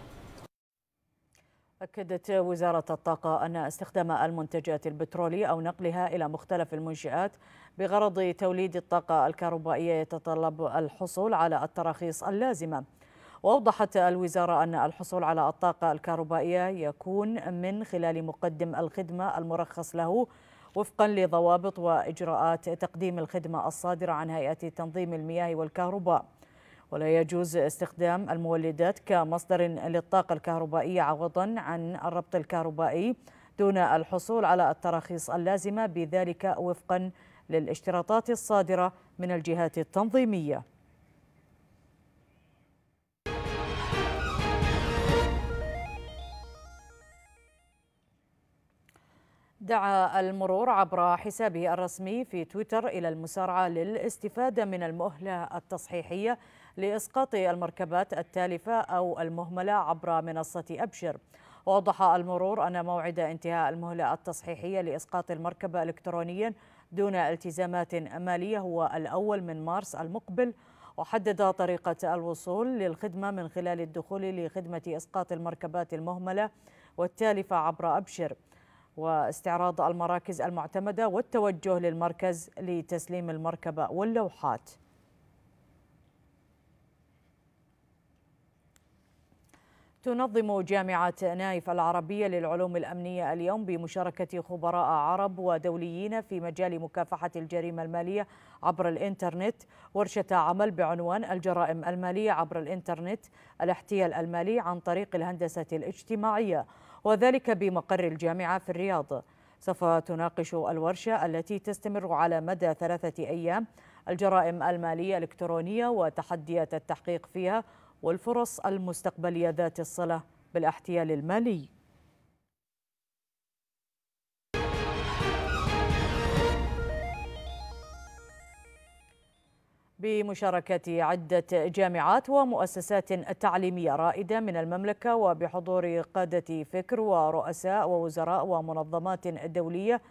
أكدت وزارة الطاقة أن استخدام المنتجات البترولية أو نقلها إلى مختلف المنشآت بغرض توليد الطاقة الكهربائية يتطلب الحصول على التراخيص اللازمة وأوضحت الوزارة أن الحصول على الطاقة الكهربائية يكون من خلال مقدم الخدمة المرخص له وفقا لضوابط وإجراءات تقديم الخدمة الصادرة عن هيئة تنظيم المياه والكهرباء ولا يجوز استخدام المولدات كمصدر للطاقة الكهربائية عوضا عن الربط الكهربائي دون الحصول على التراخيص اللازمة بذلك وفقا للاشتراطات الصادرة من الجهات التنظيمية دعا المرور عبر حسابه الرسمي في تويتر إلى المسارعة للاستفادة من المؤهلة التصحيحية لإسقاط المركبات التالفة أو المهملة عبر منصة أبشر وضح المرور أن موعد انتهاء المهلة التصحيحية لإسقاط المركبة إلكترونيا دون التزامات مالية هو الأول من مارس المقبل وحدد طريقة الوصول للخدمة من خلال الدخول لخدمة إسقاط المركبات المهملة والتالفة عبر أبشر واستعراض المراكز المعتمدة والتوجه للمركز لتسليم المركبة واللوحات تنظم جامعة نايف العربية للعلوم الأمنية اليوم بمشاركة خبراء عرب ودوليين في مجال مكافحة الجريمة المالية عبر الإنترنت ورشة عمل بعنوان الجرائم المالية عبر الإنترنت الاحتيال المالي عن طريق الهندسة الاجتماعية وذلك بمقر الجامعة في الرياض سوف تناقش الورشة التي تستمر على مدى ثلاثة أيام الجرائم المالية الإلكترونية وتحديات التحقيق فيها والفرص المستقبلية ذات الصلة بالاحتيال المالي بمشاركة عدة جامعات ومؤسسات تعليمية رائدة من المملكة وبحضور قادة فكر ورؤساء ووزراء ومنظمات دولية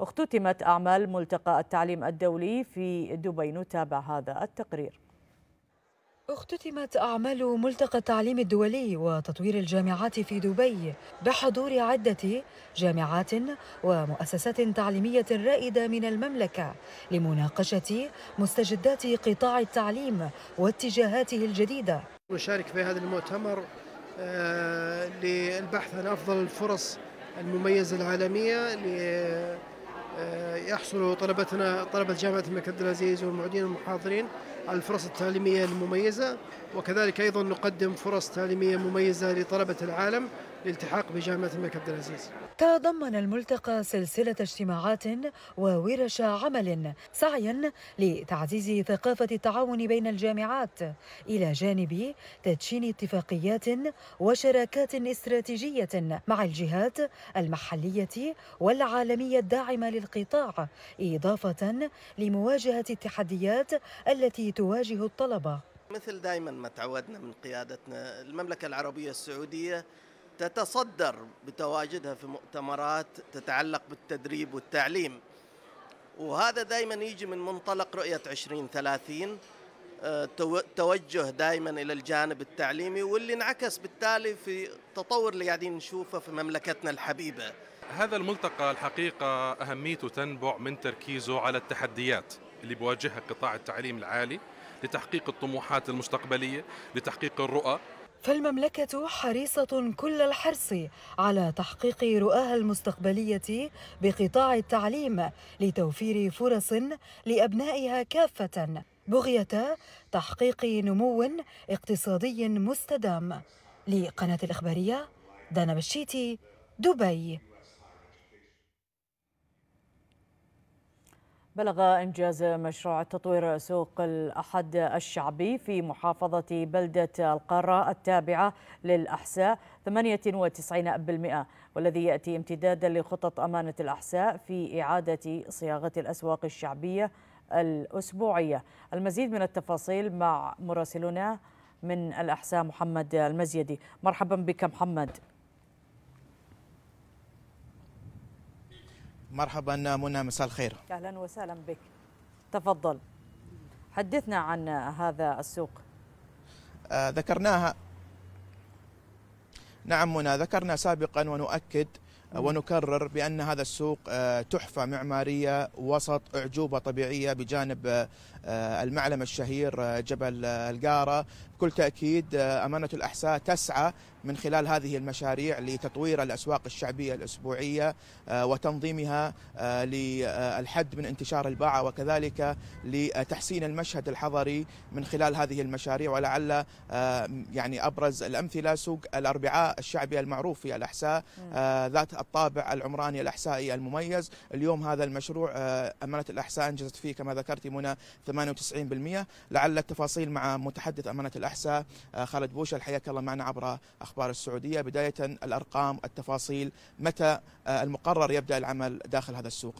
اختتمت أعمال ملتقى التعليم الدولي في دبي نتابع هذا التقرير اختتمت أعمال ملتقى التعليم الدولي وتطوير الجامعات في دبي بحضور عدة جامعات ومؤسسات تعليمية رائدة من المملكة لمناقشة مستجدات قطاع التعليم واتجاهاته الجديدة نشارك في هذا المؤتمر آه، للبحث عن أفضل الفرص المميزة العالمية آه، يحصل طلبتنا طلبة جامعة الملك عبد العزيز والمعدين المحاضرين على الفرص التعليمية المميزة وكذلك أيضا نقدم فرص تعليمية مميزة لطلبة العالم للالتحاق بجامعة الملك عبد العزيز تضمن الملتقى سلسلة اجتماعات وورش عمل سعيا لتعزيز ثقافة التعاون بين الجامعات إلى جانب تدشين اتفاقيات وشراكات استراتيجية مع الجهات المحلية والعالمية الداعمة للقطاع إضافة لمواجهة التحديات التي تواجه الطلبة مثل دائما ما تعودنا من قيادتنا المملكة العربية السعودية تتصدر بتواجدها في مؤتمرات تتعلق بالتدريب والتعليم وهذا دائما يجي من منطلق رؤية 2030 آه، توجه دائما إلى الجانب التعليمي واللي انعكس بالتالي في التطور اللي قاعدين نشوفه في مملكتنا الحبيبة هذا الملتقى الحقيقة أهميته تنبع من تركيزه على التحديات اللي بواجهها قطاع التعليم العالي لتحقيق الطموحات المستقبلية لتحقيق الرؤى فالمملكة حريصة كل الحرص على تحقيق رؤاها المستقبلية بقطاع التعليم لتوفير فرص لأبنائها كافة بغية تحقيق نمو اقتصادي مستدام لقناة الإخبارية دانا بشيتي دبي بلغ إنجاز مشروع تطوير سوق الأحد الشعبي في محافظة بلدة القارة التابعة للأحساء 98% والذي يأتي امتدادا لخطط أمانة الأحساء في إعادة صياغة الأسواق الشعبية الأسبوعية المزيد من التفاصيل مع مراسلنا من الأحساء محمد المزيدي مرحبا بك محمد مرحبا منى مساء الخير اهلا وسهلا بك تفضل حدثنا عن هذا السوق آه ذكرناها نعم منى ذكرنا سابقا ونؤكد ونكرر بأن هذا السوق آه، تحفة معمارية وسط أعجوبة طبيعية بجانب آه، آه، المعلم الشهير آه، جبل آه، القارة بكل تأكيد أمانة الأحساء تسعى من خلال هذه المشاريع لتطوير الأسواق الشعبية الأسبوعية وتنظيمها للحد من انتشار الباعة وكذلك لتحسين المشهد الحضري من خلال هذه المشاريع ولعل يعني أبرز الأمثلة سوق الأربعاء الشعبي المعروف في الأحساء ذات الطابع العمراني الأحسائي المميز اليوم هذا المشروع أمانة الأحساء أنجزت فيه كما ذكرت منى 98% لعل التفاصيل مع متحدث أمانة الأحساء آه، خالد بوشل حياك الله معنا عبر أخبار السعودية بداية الأرقام التفاصيل متى آه، المقرر يبدأ العمل داخل هذا السوق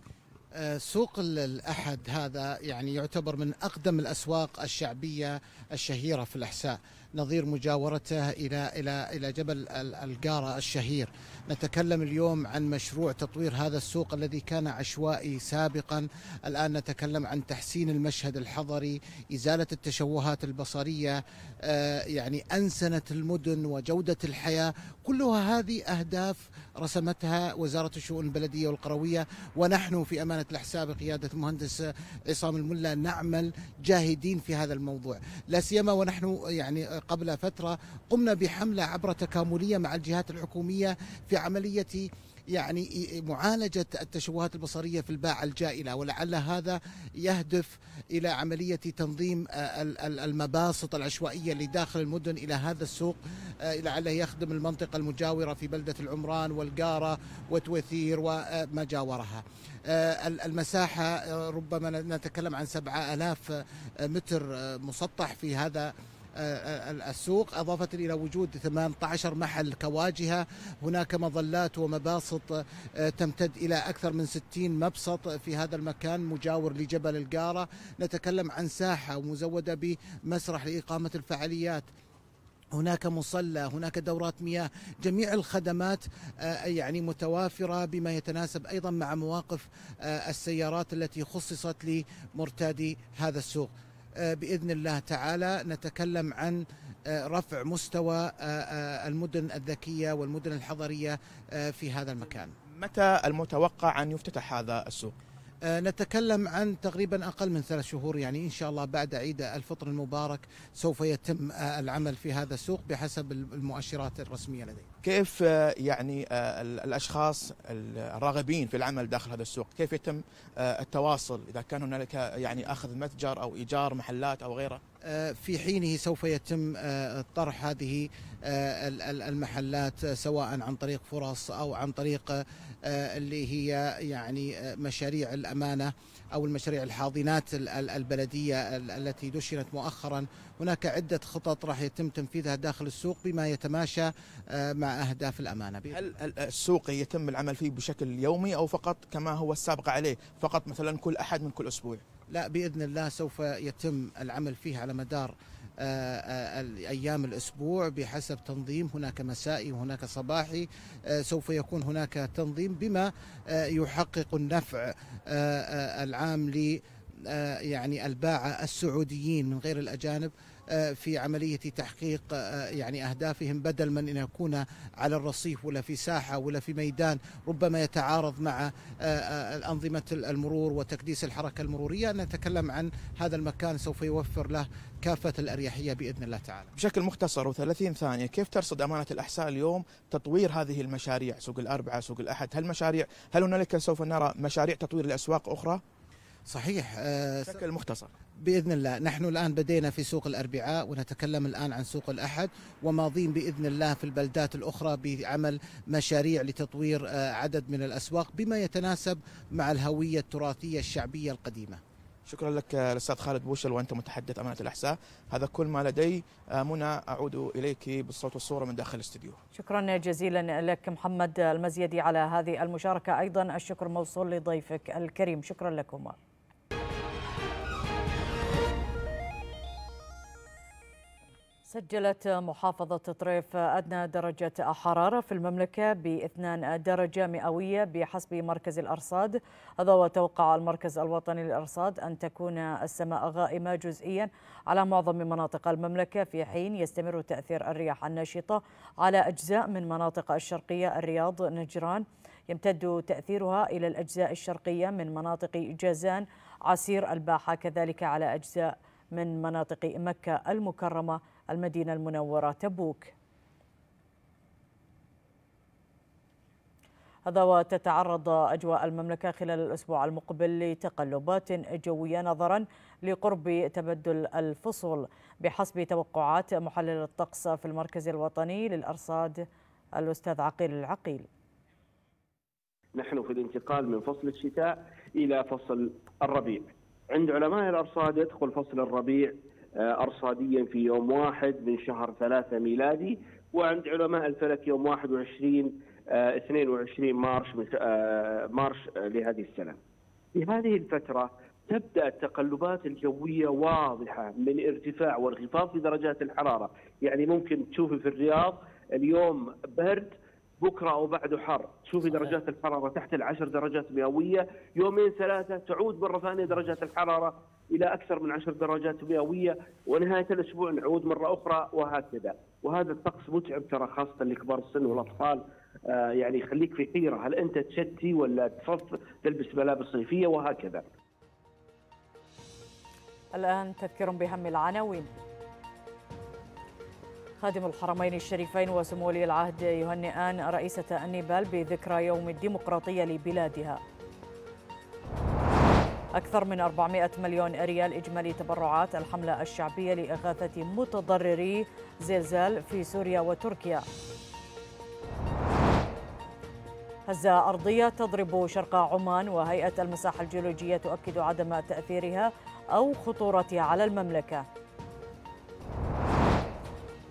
آه، سوق الأحد هذا يعني يعتبر من أقدم الأسواق الشعبية الشهيرة في الأحساء نظير مجاورته الى الى الى جبل القاره الشهير. نتكلم اليوم عن مشروع تطوير هذا السوق الذي كان عشوائي سابقا، الان نتكلم عن تحسين المشهد الحضري، ازاله التشوهات البصريه، آه، يعني انسنه المدن وجوده الحياه، كلها هذه اهداف رسمتها وزاره الشؤون البلديه والقرويه ونحن في امانه الاحساء بقياده المهندس عصام الملا نعمل جاهدين في هذا الموضوع، لا سيما ونحن يعني قبل فترة قمنا بحملة عبر تكاملية مع الجهات الحكومية في عملية يعني معالجة التشوهات البصرية في الباعة الجائلة ولعل هذا يهدف إلى عملية تنظيم المباسط العشوائية اللي داخل المدن إلى هذا السوق آه، لعله يخدم المنطقة المجاورة في بلدة العمران والقارة وتوثير وما جاورها آه، المساحة آه، ربما نتكلم عن سبعة ألاف متر مسطح في هذا آه، آه، السوق أضافة إلى وجود 18 محل كواجهة هناك مظلات ومباسط آه، تمتد إلى أكثر من 60 مبسط في هذا المكان مجاور لجبل القارة نتكلم عن ساحة مزودة بمسرح لإقامة الفعاليات هناك مصلى هناك دورات مياه جميع الخدمات يعني متوافرة بما يتناسب أيضا مع مواقف السيارات التي خصصت لمرتادي هذا السوق آه، باذن الله تعالى نتكلم عن آه، رفع مستوى آه، المدن الذكيه والمدن الحضريه في هذا المكان. متى المتوقع ان يفتتح هذا السوق؟ آه، نتكلم عن تقريبا اقل من ثلاث شهور يعني ان شاء الله بعد عيد الفطر المبارك سوف يتم آه، العمل في هذا السوق بحسب المؤشرات الرسميه لدينا. كيف آه، يعني الاشخاص الراغبين في العمل داخل هذا السوق كيف يتم التواصل اذا كان هنالك يعني اخذ متجر او ايجار محلات او غيره؟ آه، في حينه سوف يتم آه، طرح هذه آه، المحلات سواء عن طريق فرص او عن طريق اللي هي يعني مشاريع الامانه او المشاريع الحاضنات البلديه التي دشنت مؤخرا هناك عده خطط راح يتم تنفيذها داخل السوق بما يتماشى مع اهداف الامانه هل السوق يتم العمل فيه بشكل يومي او فقط كما هو السابق عليه فقط مثلا كل احد من كل اسبوع لا باذن الله سوف يتم العمل فيه على مدار آه، آه، ايام الاسبوع بحسب تنظيم هناك مسائي وهناك صباحي آه، سوف يكون هناك تنظيم بما يحقق النفع العام ل يعني الباعة السعوديين من غير الأجانب آه، في عملية تحقيق آه، يعني أهدافهم بدل من أن يكون على الرصيف ولا في ساحة ولا في ميدان ربما يتعارض مع آه، أنظمة المرور وتكديس الحركة المرورية نتكلم عن هذا المكان سوف يوفر له كافة الأريحية بإذن الله تعالى بشكل مختصر و30 ثانية كيف ترصد أمانة الأحساء اليوم تطوير هذه المشاريع سوق الأربعة سوق الأحد هل مشاريع هل هنالك سوف نرى مشاريع تطوير لأسواق أخرى صحيح آه، بشكل مختصر باذن الله نحن الان بدينا في سوق الاربعاء ونتكلم الان عن سوق الاحد وماضين باذن الله في البلدات الاخرى بعمل مشاريع لتطوير آه، عدد من الاسواق بما يتناسب مع الهويه التراثيه الشعبيه القديمه شكرا لك آه، الاستاذ خالد بوشل وانت متحدث امانه الاحساء هذا كل ما لدي منى اعود اليك بالصوت والصوره من داخل الاستديو شكرا جزيلا لك محمد المزيدي على هذه المشاركه ايضا الشكر موصول لضيفك الكريم شكرا لكما سجلت محافظة طريف أدنى درجة حرارة في المملكة باثنان درجة مئوية بحسب مركز الأرصاد هذا وتوقع المركز الوطني للأرصاد أن تكون السماء غائمة جزئيا على معظم مناطق المملكة في حين يستمر تأثير الرياح النشطة على أجزاء من مناطق الشرقية الرياض نجران يمتد تأثيرها إلى الأجزاء الشرقية من مناطق جازان عسير الباحة كذلك على أجزاء من مناطق مكة المكرمة المدينة المنورة تبوك هذا وتتعرض أجواء المملكة خلال الأسبوع المقبل لتقلبات جوية نظرا لقرب تبدل الفصول بحسب توقعات محلل الطقس في المركز الوطني للأرصاد الأستاذ عقيل العقيل نحن في الانتقال من فصل الشتاء إلى فصل الربيع عند علماء الأرصاد يدخل فصل الربيع آه، أرصاديا في يوم واحد من شهر ثلاثة ميلادي وعند علماء الفلك يوم 21 22 آه، مارش آه، مارش لهذه السنة في هذه الفترة تبدا التقلبات الجويه واضحه من ارتفاع وانخفاض في درجات الحراره، يعني ممكن تشوفي في الرياض اليوم برد بكره او بعده حر، تشوفي درجات الحراره تحت العشر درجات مئويه، يومين ثلاثه تعود مره ثانيه درجات الحراره الى اكثر من 10 درجات مئويه ونهايه الاسبوع نعود مره اخرى وهكذا وهذا الطقس متعب ترى خاصه لكبار السن والاطفال آه، يعني يخليك في حيره هل انت تشتي ولا تصف تلبس ملابس صيفيه وهكذا. الان تذكر بهم العناوين. خادم الحرمين الشريفين وسمو ولي العهد يهنئان رئيسة النيبال بذكرى يوم الديمقراطية لبلادها أكثر من 400 مليون ريال إجمالي تبرعات الحملة الشعبية لإغاثة متضرري زلزال في سوريا وتركيا هزة أرضية تضرب شرق عمان وهيئة المساحة الجيولوجية تؤكد عدم تأثيرها أو خطورتها على المملكة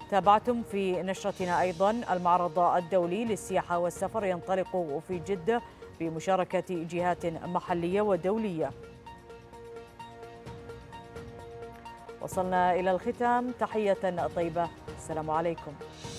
تابعتم في نشرتنا أيضا المعرض الدولي للسياحة والسفر ينطلق في جدة بمشاركة جهات محلية ودولية وصلنا إلى الختام تحية طيبة السلام عليكم